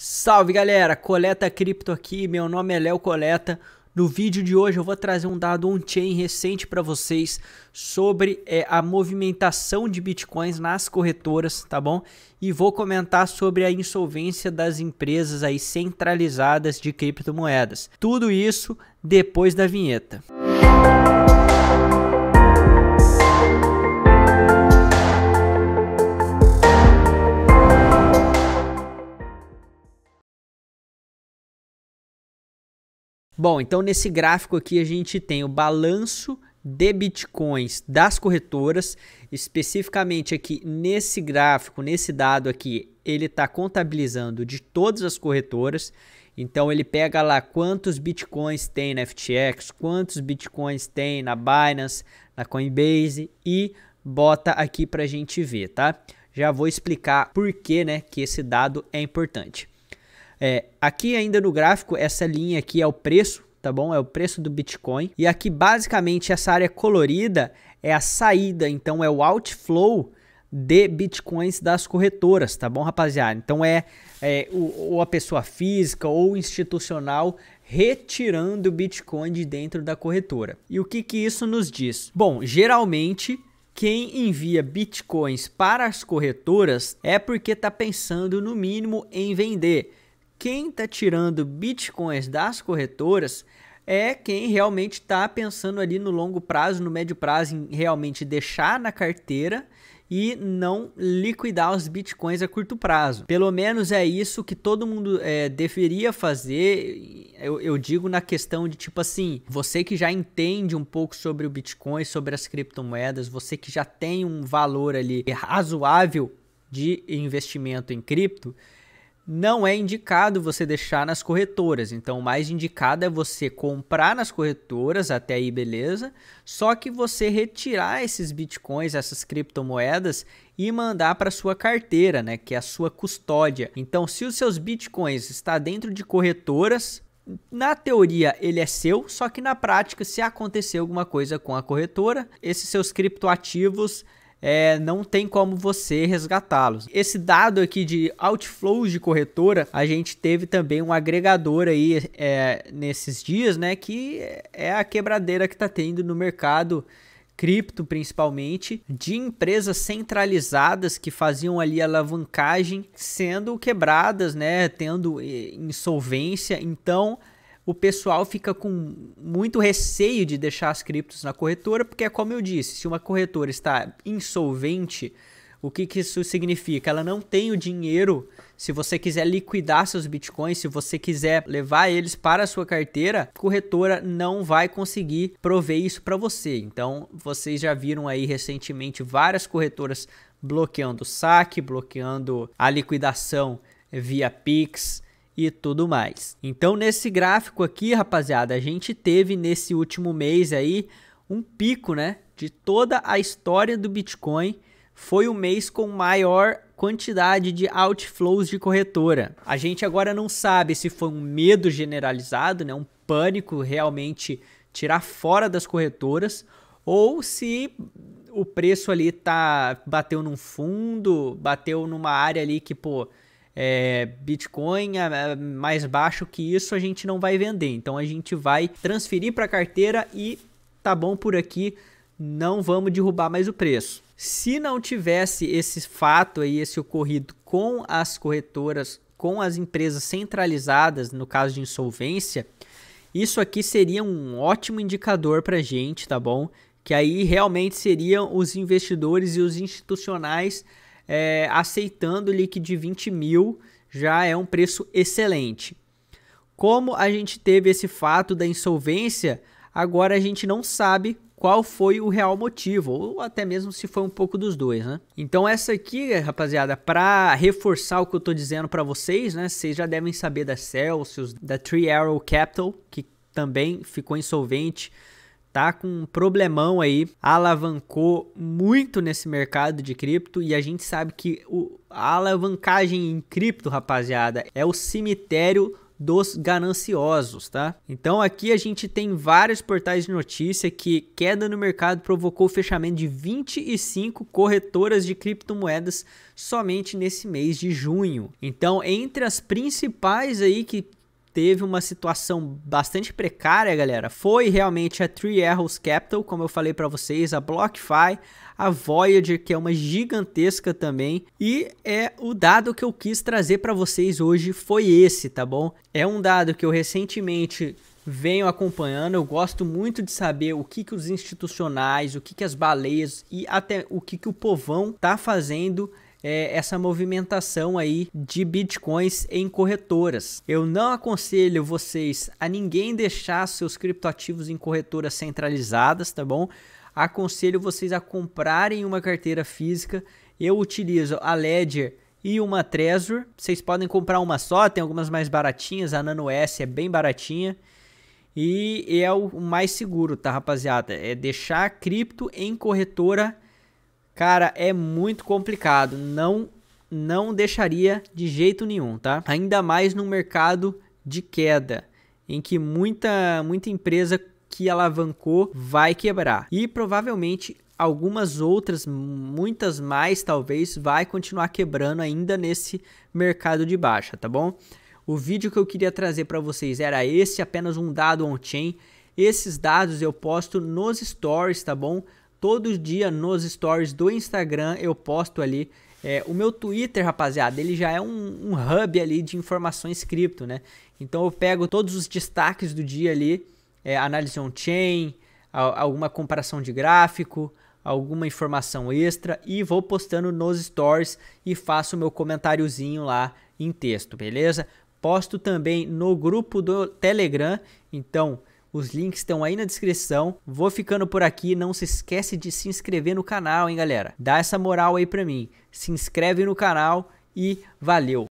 Salve galera, Coleta Cripto aqui, meu nome é Léo Coleta. No vídeo de hoje eu vou trazer um dado on-chain recente para vocês sobre é, a movimentação de bitcoins nas corretoras, tá bom? E vou comentar sobre a insolvência das empresas aí centralizadas de criptomoedas. Tudo isso depois da vinheta. Música Bom, então nesse gráfico aqui a gente tem o balanço de bitcoins das corretoras, especificamente aqui nesse gráfico, nesse dado aqui, ele está contabilizando de todas as corretoras. Então ele pega lá quantos bitcoins tem na FTX, quantos bitcoins tem na Binance, na Coinbase e bota aqui para a gente ver, tá? Já vou explicar por que, né, que esse dado é importante. É, aqui ainda no gráfico, essa linha aqui é o preço, tá bom? É o preço do Bitcoin. E aqui basicamente essa área colorida é a saída, então é o outflow de bitcoins das corretoras, tá bom, rapaziada? Então é, é o, ou a pessoa física ou institucional retirando bitcoin de dentro da corretora. E o que, que isso nos diz? Bom, geralmente quem envia bitcoins para as corretoras é porque está pensando no mínimo em vender quem está tirando bitcoins das corretoras é quem realmente está pensando ali no longo prazo, no médio prazo, em realmente deixar na carteira e não liquidar os bitcoins a curto prazo. Pelo menos é isso que todo mundo é, deveria fazer. Eu, eu, digo na questão de tipo assim, você que já entende um pouco sobre o bitcoin, sobre as criptomoedas, você que já tem um valor ali razoável de investimento em cripto, não é indicado você deixar nas corretoras. Então, o mais indicado é você comprar nas corretoras, até aí beleza, só que você retirar esses bitcoins, essas criptomoedas e mandar para sua carteira, né, que é a sua custódia. Então, se os seus bitcoins está dentro de corretoras, na teoria ele é seu, só que na prática, se acontecer alguma coisa com a corretora, esses seus criptoativos é, não tem como você resgatá-los. Esse dado aqui de outflows de corretora, a gente teve também um agregador aí é, nesses dias, né? Que é a quebradeira que está tendo no mercado cripto principalmente, de empresas centralizadas que faziam ali alavancagem sendo quebradas, né, tendo eh, insolvência. Então, o pessoal fica com muito receio de deixar as criptos na corretora, porque é como eu disse, se uma corretora está insolvente, o que, que isso significa? Ela não tem o dinheiro. Se você quiser liquidar seus bitcoins, se você quiser levar eles para a sua carteira, a corretora não vai conseguir prover isso para você. Então, vocês já viram aí recentemente várias corretoras bloqueando o saque, bloqueando a liquidação via Pix e tudo mais. Então nesse gráfico aqui, rapaziada, a gente teve nesse último mês aí um pico, né, de toda a história do Bitcoin. Foi o mês com maior quantidade de outflows de corretora. A gente agora não sabe se foi um medo generalizado, né, um pânico realmente tirar fora das corretoras ou se o preço ali tá bateu num fundo, bateu numa área ali que, pô, é, Bitcoin a, é, é mais baixo que isso a gente não vai vender. Então a gente vai transferir para carteira e tá bom por aqui, não vamos derrubar mais o preço. Se não tivesse esse fato aí, esse ocorrido com as corretoras, com as empresas centralizadas, no caso de insolvência, isso aqui seria um ótimo indicador para gente, tá bom? Que aí realmente seriam os investidores e os institucionais é, aceitando o liquid de 20 mil já é um preço excelente. Como a gente teve esse fato da insolvência, agora a gente não sabe qual foi o real motivo, ou até mesmo se foi um pouco dos dois, né? Então essa aqui, rapaziada, para reforçar o que eu tô dizendo para vocês, né? Vocês já devem saber da Celsius, da Three Arrow Capital, que também ficou insolvente tá com um problemão aí, alavancou muito nesse mercado de cripto e a gente sabe que o, a alavancagem em cripto, rapaziada, é o cemitério dos gananciosos, tá? Então aqui a gente tem vários portais de notícia que queda no mercado provocou o fechamento de 25 corretoras de criptomoedas somente nesse mês de junho. Então, entre as principais aí que teve uma situação bastante precária, galera, foi realmente a Three Arrows Capital, como eu falei para vocês, a BlockFi, a Voyager, que é uma gigantesca também, e é o dado que eu quis trazer para vocês hoje foi esse, tá bom? É um dado que eu recentemente venho acompanhando. Eu gosto muito de saber o que, que os institucionais, o que, que as baleias e até o que, que o povão tá fazendo é, essa movimentação aí de bitcoins em corretoras. Eu não aconselho vocês a ninguém deixar seus criptoativos em corretoras centralizadas, tá bom? Aconselho vocês a comprarem uma carteira física. Eu utilizo a Ledger e uma Trezor. Vocês podem comprar uma só, tem algumas mais baratinhas, a Nano S é bem baratinha. E é o mais seguro, tá, rapaziada? É deixar cripto em corretora Cara, é muito complicado. Não não deixaria de jeito nenhum, tá? Ainda mais no mercado de queda, em que muita muita empresa que alavancou vai quebrar. E provavelmente algumas outras, muitas mais talvez, vai continuar quebrando ainda nesse mercado de baixa, tá bom? O vídeo que eu queria trazer para vocês era esse, apenas um dado on-chain. Esses dados eu posto nos stories, tá bom? todo dia nos stories do Instagram eu posto ali. É, o meu Twitter, rapaziada, ele já é um, um hub ali de informações cripto, né? Então eu pego todos os destaques do dia ali, é, análise on-chain, alguma comparação de gráfico, alguma informação extra e vou postando nos stories e faço meu comentáriozinho lá em texto, beleza? Posto também no grupo do Telegram, então os links estão aí na descrição. Vou ficando por aqui. Não se esquece de se inscrever no canal, hein, galera? Dá essa moral aí pra mim. Se inscreve no canal e valeu!